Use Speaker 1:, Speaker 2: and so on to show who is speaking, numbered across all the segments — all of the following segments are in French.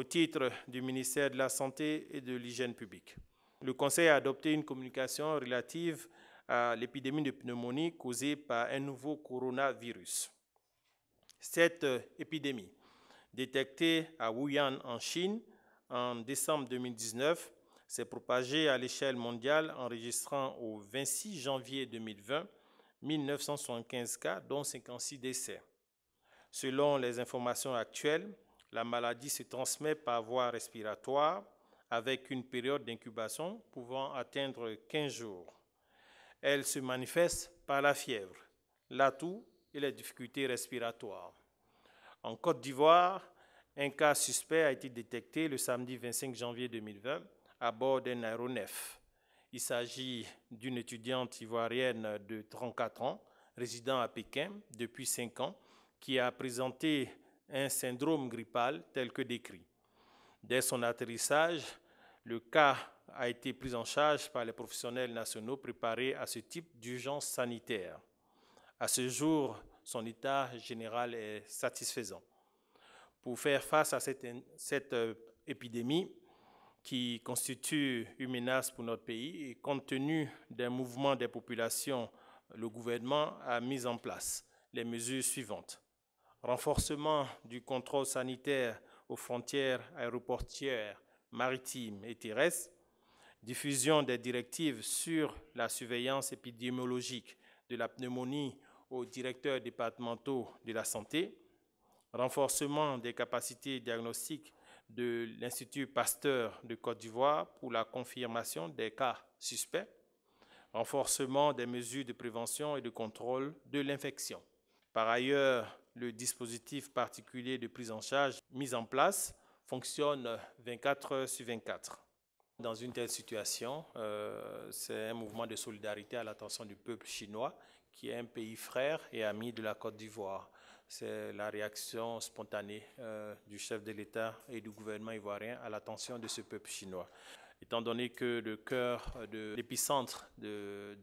Speaker 1: au titre du ministère de la Santé et de l'Hygiène publique. Le Conseil a adopté une communication relative à l'épidémie de pneumonie causée par un nouveau coronavirus. Cette épidémie, détectée à Wuhan en Chine en décembre 2019, s'est propagée à l'échelle mondiale, enregistrant au 26 janvier 2020 1975 cas, dont 56 décès. Selon les informations actuelles, la maladie se transmet par voie respiratoire avec une période d'incubation pouvant atteindre 15 jours. Elle se manifeste par la fièvre, l'atout et les difficultés respiratoires. En Côte d'Ivoire, un cas suspect a été détecté le samedi 25 janvier 2020 à bord d'un aéronef. Il s'agit d'une étudiante ivoirienne de 34 ans, résidant à Pékin depuis 5 ans, qui a présenté un syndrome grippal tel que décrit. Dès son atterrissage, le cas a été pris en charge par les professionnels nationaux préparés à ce type d'urgence sanitaire. À ce jour, son état général est satisfaisant. Pour faire face à cette, euh, épidémie qui constitue une menace pour notre pays et compte tenu des mouvements des populations, le gouvernement a mis en place les mesures suivantes renforcement du contrôle sanitaire aux frontières aéroportières, maritimes et terrestres, diffusion des directives sur la surveillance épidémiologique de la pneumonie aux directeurs départementaux de la santé, renforcement des capacités diagnostiques de l'Institut Pasteur de Côte d'Ivoire pour la confirmation des cas suspects, renforcement des mesures de prévention et de contrôle de l'infection. Par ailleurs, le dispositif particulier de prise en charge mis en place fonctionne 24 heures sur 24. Dans une telle situation, euh, c'est un mouvement de solidarité à l'attention du peuple chinois, qui est un pays frère et ami de la Côte d'Ivoire. C'est la réaction spontanée euh, du chef de l'État et du gouvernement ivoirien à l'attention de ce peuple chinois étant donné que le cœur euh, de l'épicentre de,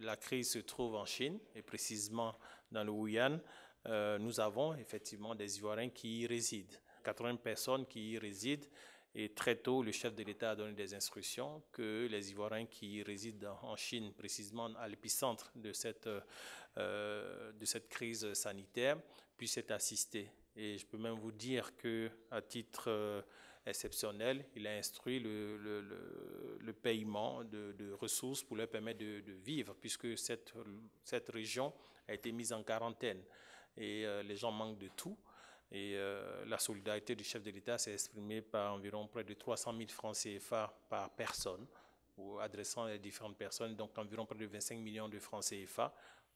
Speaker 1: la crise se trouve en Chine, et précisément dans le Wuhan, euh, nous avons effectivement des Ivoiriens qui y résident, 80 personnes qui y résident, et très tôt, le chef de l'État a donné des instructions que les Ivoiriens qui résident en Chine, précisément à l'épicentre de cette, euh, de cette crise sanitaire, puissent être assistés. Et je peux même vous dire que, à titre exceptionnel. Il a instruit le, paiement de, ressources pour leur permettre de, vivre, puisque cette, région a été mise en quarantaine et euh, les gens manquent de tout. Et euh, la solidarité du chef de l'État s'est exprimée par environ près de 300 000 francs CFA par personne, ou adressant les différentes personnes, donc environ près de 25 millions de francs CFA,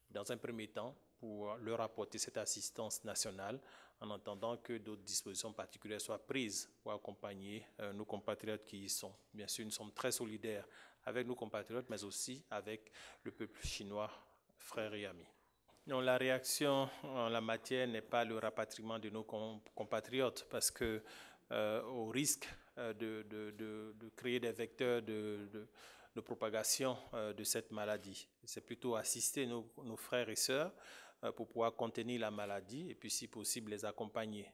Speaker 1: dans un premier temps, pour leur apporter cette assistance nationale en attendant que d'autres dispositions particulières soient prises pour accompagner euh, nos compatriotes qui y sont. Bien sûr, nous sommes très solidaires avec nos compatriotes, mais aussi avec le peuple chinois, frères et amis. Non, la réaction en la matière n'est pas le rapatriement de nos compatriotes, parce que euh, au risque euh, de, créer des vecteurs de, propagation de cette maladie. C'est plutôt assister nos, nos frères et sœurs euh, pour pouvoir contenir la maladie et puis si possible les accompagner.